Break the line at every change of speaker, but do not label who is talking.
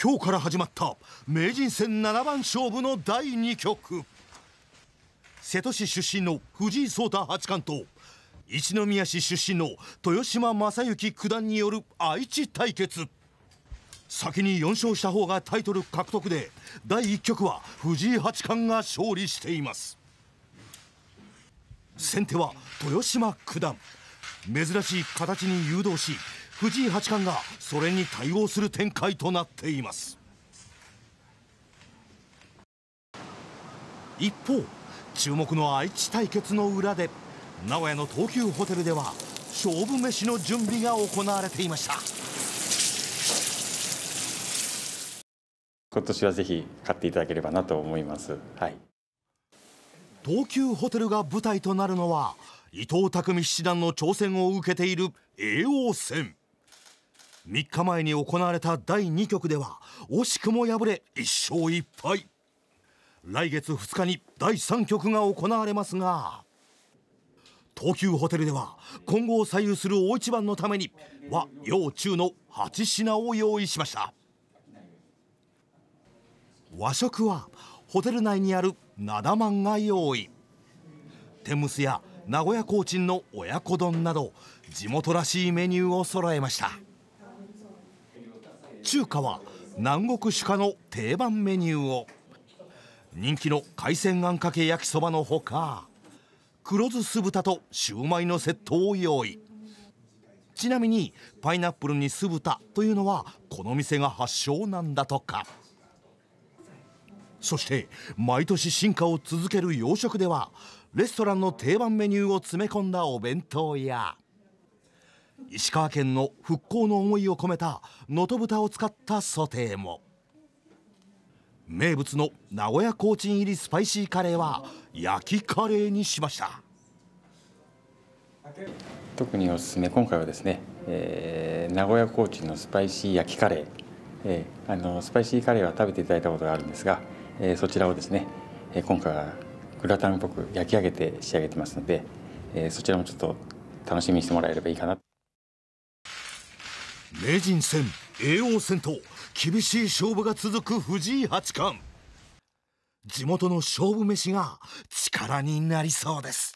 今日から始まった名人戦七番勝負の第二局瀬戸市出身の藤井聡太八冠と一宮市出身の豊島将之九段による愛知対決先に4勝した方がタイトル獲得で第1局は藤井八冠が勝利しています先手は豊島九段珍しい形に誘導し藤井八冠がそれに対応する展開となっています一方注目の愛知対決の裏で名古屋の東急ホテルでは勝負飯の準備が行われていました
今年はぜひ買っていただければなと思います、はい、
東急ホテルが舞台となるのは伊藤匠七段の挑戦を受けている叡王戦。3日前に行われた第2局では惜しくも敗れ1勝1敗来月2日に第3局が行われますが東急ホテルでは今後を左右する大一番のために和洋中の8品を用意しました和食はホテル内にあるダマンが用意天むすや名古屋コーチンの親子丼など地元らしいメニューを揃えました中華は南国鹿家の定番メニューを人気の海鮮あんかけ焼きそばのほか黒酢酢豚とシューマイのセットを用意ちなみにパイナップルに酢豚というのはこの店が発祥なんだとかそして毎年進化を続ける洋食ではレストランの定番メニューを詰め込んだお弁当や石川県の復興の思いを込めた能登豚を使ったソテーも名物の名古屋コーチン入りスパイシーカレーは焼きカレーにしました
特におすすめ今回はですね、えー、名古屋コーチンのスパイシー焼きカレー、えー、あのスパイシーカレーは食べていただいたことがあるんですが、えー、そちらをですね、えー、今回はグラタンっぽく焼き上げて仕上げてますので、えー、そちらもちょっと楽しみにしてもらえればいいかな
名人戦叡王戦と厳しい勝負が続く藤井八冠地元の勝負飯が力になりそうです